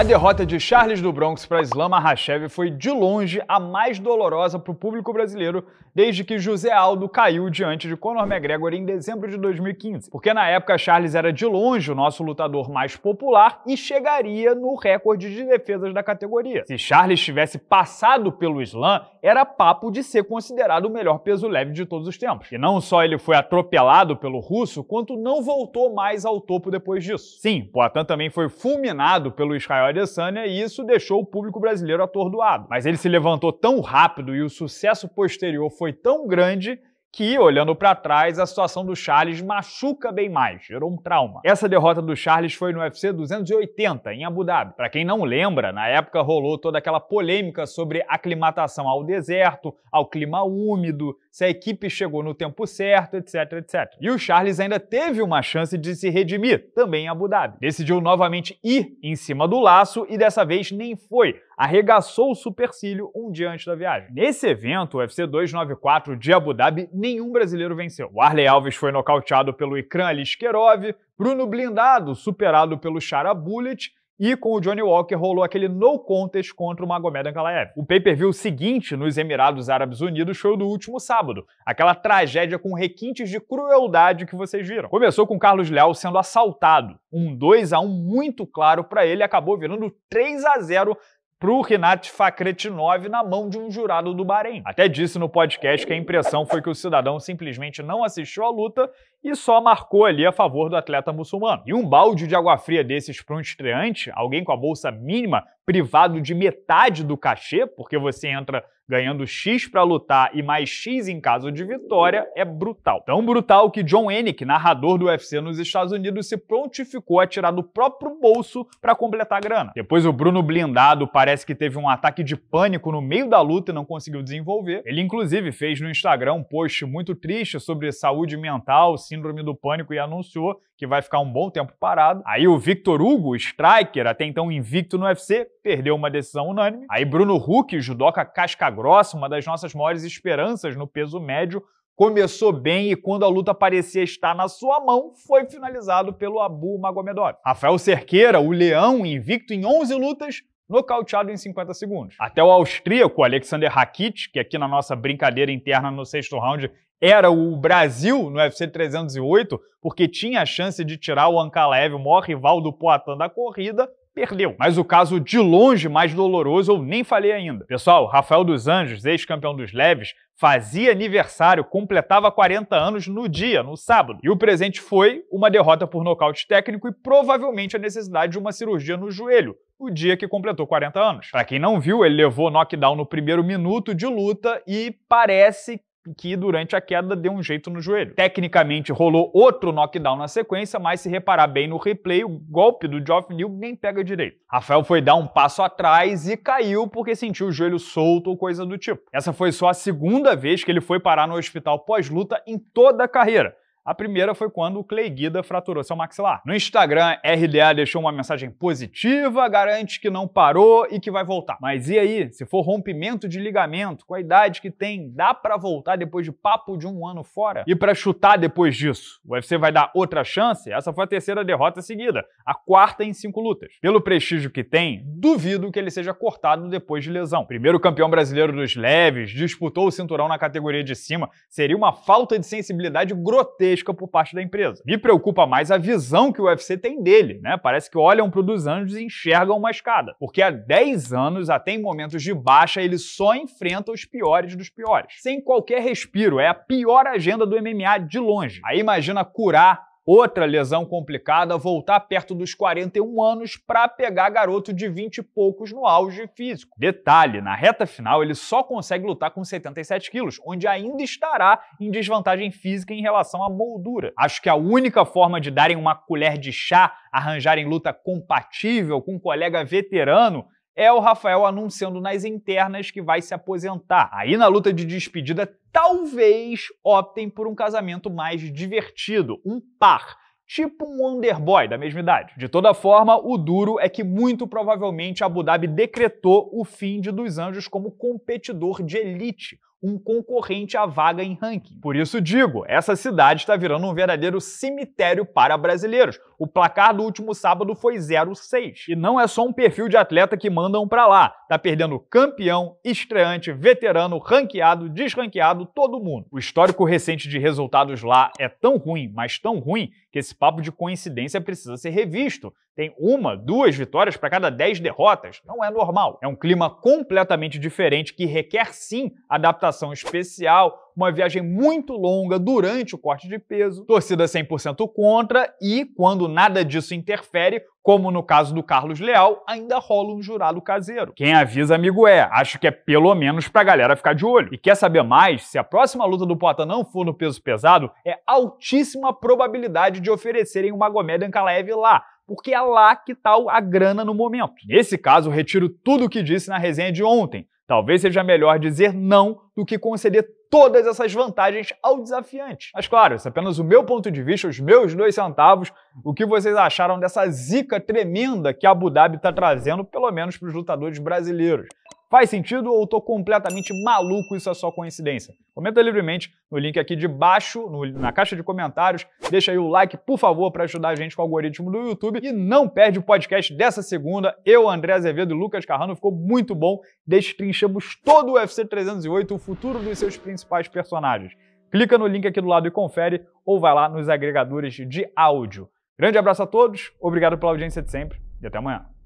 A derrota de Charles do Bronx para Islam Makhachev foi, de longe, a mais dolorosa para o público brasileiro desde que José Aldo caiu diante de Conor McGregor em dezembro de 2015. Porque na época Charles era, de longe, o nosso lutador mais popular e chegaria no recorde de defesas da categoria. Se Charles tivesse passado pelo Islam, era papo de ser considerado o melhor peso leve de todos os tempos. E não só ele foi atropelado pelo russo, quanto não voltou mais ao topo depois disso. Sim, Poitin também foi fulminado pelo Israel Adesanya e isso deixou o público brasileiro atordoado. Mas ele se levantou tão rápido e o sucesso posterior foi tão grande que, olhando para trás, a situação do Charles machuca bem mais, gerou um trauma. Essa derrota do Charles foi no UFC 280 em Abu Dhabi. Para quem não lembra, na época rolou toda aquela polêmica sobre aclimatação ao deserto, ao clima úmido, se a equipe chegou no tempo certo, etc, etc. E o Charles ainda teve uma chance de se redimir, também em Abu Dhabi. Decidiu novamente ir em cima do laço e dessa vez nem foi arregaçou o supercílio um dia antes da viagem. Nesse evento, o UFC 294 de Abu Dhabi, nenhum brasileiro venceu. O Arley Alves foi nocauteado pelo Ikran Alishkerov, Bruno Blindado, superado pelo Shara Bullet, e com o Johnny Walker rolou aquele no contest contra o Magomed Ankalaev. O pay-per-view seguinte nos Emirados Árabes Unidos foi o do último sábado, aquela tragédia com requintes de crueldade que vocês viram. Começou com Carlos Leal sendo assaltado, um 2 a 1 muito claro para ele, acabou virando 3 a 0 para o Rinat Fakretinov na mão de um jurado do Bahrein. Até disse no podcast que a impressão foi que o cidadão simplesmente não assistiu à luta e só marcou ali a favor do atleta muçulmano. E um balde de água fria desses para um estreante, alguém com a bolsa mínima, privado de metade do cachê, porque você entra ganhando X para lutar e mais X em caso de vitória, é brutal. É tão brutal que John Anik, narrador do UFC nos Estados Unidos, se prontificou a tirar do próprio bolso para completar a grana. Depois o Bruno Blindado parece que teve um ataque de pânico no meio da luta e não conseguiu desenvolver. Ele inclusive fez no Instagram um post muito triste sobre saúde mental, síndrome do pânico e anunciou que vai ficar um bom tempo parado. Aí o Victor Hugo, striker, até então invicto no UFC, perdeu uma decisão unânime. Aí Bruno Huck, judoca casca grossa, uma das nossas maiores esperanças no peso médio, começou bem e quando a luta parecia estar na sua mão, foi finalizado pelo Abu Magomedov. Rafael Cerqueira, o leão, invicto em 11 lutas, nocauteado em 50 segundos. Até o austríaco Alexander Rakic, que aqui na nossa brincadeira interna no sexto round era o Brasil no UFC 308, porque tinha a chance de tirar o Ankalaev, o maior rival do Poatan da corrida, perdeu. Mas o caso de longe mais doloroso eu nem falei ainda. Pessoal, Rafael dos Anjos, ex-campeão dos leves, fazia aniversário, completava 40 anos no dia, no sábado. E o presente foi uma derrota por nocaute técnico e provavelmente a necessidade de uma cirurgia no joelho, o dia que completou 40 anos. Para quem não viu, ele levou knockdown no primeiro minuto de luta e parece que durante a queda deu um jeito no joelho. Tecnicamente rolou outro knockdown na sequência, mas se reparar bem no replay, o golpe do Geoff Neal nem pega direito. Rafael foi dar um passo atrás e caiu porque sentiu o joelho solto ou coisa do tipo. Essa foi só a segunda vez que ele foi parar no hospital pós-luta em toda a carreira. A primeira foi quando o Clay Guida fraturou seu maxilar. No Instagram, RDA deixou uma mensagem positiva, garante que não parou e que vai voltar. Mas e aí, se for rompimento de ligamento, com a idade que tem, dá para voltar depois de papo de um ano fora? E para chutar depois disso, o UFC vai dar outra chance? Essa foi a terceira derrota seguida, a quarta em cinco lutas. Pelo prestígio que tem, duvido que ele seja cortado depois de lesão. Primeiro campeão brasileiro dos leves, disputou o cinturão na categoria de cima, seria uma falta de sensibilidade grotesca gigantesca por parte da empresa. Me preocupa mais a visão que o UFC tem dele, né? Parece que olham para os anjos e enxergam uma escada. Porque há 10 anos, até em momentos de baixa, ele só enfrenta os piores dos piores. Sem qualquer respiro, é a pior agenda do MMA de longe. Aí imagina curar outra lesão complicada, voltar perto dos 41 anos para pegar garoto de 20 e poucos no auge físico. Detalhe, na reta final ele só consegue lutar com 77 quilos, onde ainda estará em desvantagem física em relação à moldura. Acho que a única forma de darem uma colher de chá, arranjarem luta compatível com um colega veterano, é o Rafael anunciando nas internas que vai se aposentar. Aí na luta de despedida, talvez optem por um casamento mais divertido, um par tipo um underboy da mesma idade. De toda forma, o duro é que muito provavelmente Abu Dhabi decretou o fim de Dos Anjos como competidor de elite, um concorrente à vaga em ranking. Por isso digo, essa cidade está virando um verdadeiro cemitério para brasileiros. O placar do último sábado foi 0-6. E não é só um perfil de atleta que mandam para lá. Tá perdendo campeão, estreante, veterano, ranqueado, desranqueado, todo mundo. O histórico recente de resultados lá é tão ruim, mas tão ruim, que esse papo de coincidência precisa ser revisto. Tem uma, duas vitórias para cada dez derrotas. Não é normal. É um clima completamente diferente que requer sim adaptação especial, uma viagem muito longa durante o corte de peso, torcida 100% contra e, quando nada disso interfere, como no caso do Carlos Leal, ainda rola um jurado caseiro. Quem avisa, amigo é. Acho que é pelo menos pra galera ficar de olho. E quer saber mais? Se a próxima luta do Poitin não for no peso pesado, é altíssima probabilidade de oferecerem uma Gomedian Kalev lá porque é lá que está a grana no momento. Nesse caso, retiro tudo o que disse na resenha de ontem, Talvez seja melhor dizer não do que conceder todas essas vantagens ao desafiante. Mas claro, isso é apenas o meu ponto de vista, os meus dois centavos. O que vocês acharam dessa zica tremenda que a Abu Dhabi está trazendo, pelo menos para os lutadores brasileiros? Faz sentido ou estou completamente maluco, isso é só coincidência? Comenta livremente no link aqui de baixo, no, na caixa de comentários. Deixa aí o like, por favor, para ajudar a gente com o algoritmo do YouTube. E não perde o podcast dessa segunda. Eu, André Azevedo e Lucas Carrano, ficou muito bom. Destrinchamos todo o UFC 308, o futuro dos seus principais personagens. Clica no link aqui do lado e confere, ou vai lá nos agregadores de áudio. Grande abraço a todos, obrigado pela audiência de sempre e até amanhã.